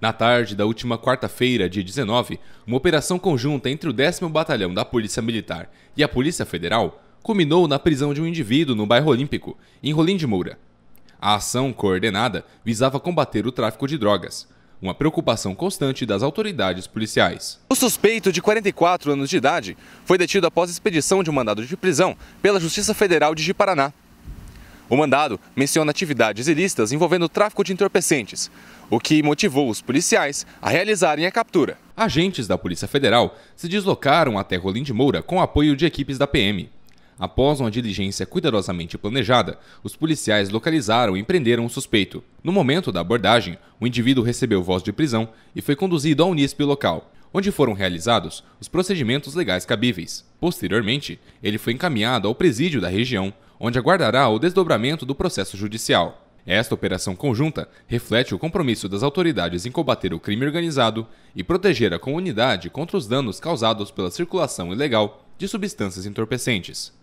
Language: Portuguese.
Na tarde da última quarta-feira, dia 19, uma operação conjunta entre o 10 Batalhão da Polícia Militar e a Polícia Federal culminou na prisão de um indivíduo no bairro Olímpico, em Rolim de Moura. A ação coordenada visava combater o tráfico de drogas, uma preocupação constante das autoridades policiais. O suspeito, de 44 anos de idade, foi detido após expedição de um mandado de prisão pela Justiça Federal de Paraná o mandado menciona atividades ilícitas envolvendo tráfico de entorpecentes, o que motivou os policiais a realizarem a captura. Agentes da Polícia Federal se deslocaram até Rolim de Moura com apoio de equipes da PM. Após uma diligência cuidadosamente planejada, os policiais localizaram e prenderam o suspeito. No momento da abordagem, o indivíduo recebeu voz de prisão e foi conduzido ao Unisp local onde foram realizados os procedimentos legais cabíveis. Posteriormente, ele foi encaminhado ao presídio da região, onde aguardará o desdobramento do processo judicial. Esta operação conjunta reflete o compromisso das autoridades em combater o crime organizado e proteger a comunidade contra os danos causados pela circulação ilegal de substâncias entorpecentes.